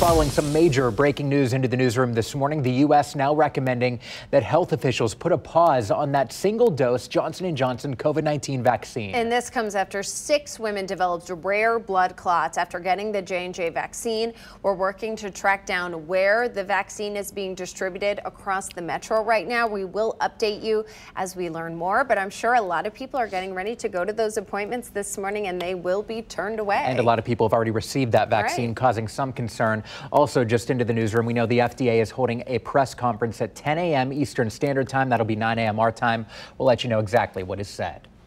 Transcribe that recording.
following some major breaking news into the newsroom this morning, the U.S. now recommending that health officials put a pause on that single-dose Johnson & Johnson COVID-19 vaccine. And this comes after six women developed rare blood clots after getting the J&J vaccine. We're working to track down where the vaccine is being distributed across the metro right now. We will update you as we learn more, but I'm sure a lot of people are getting ready to go to those appointments this morning, and they will be turned away. And a lot of people have already received that vaccine, right. causing some concern. Also, just into the newsroom, we know the FDA is holding a press conference at 10 a.m. Eastern Standard Time. That'll be 9 a.m. our time. We'll let you know exactly what is said.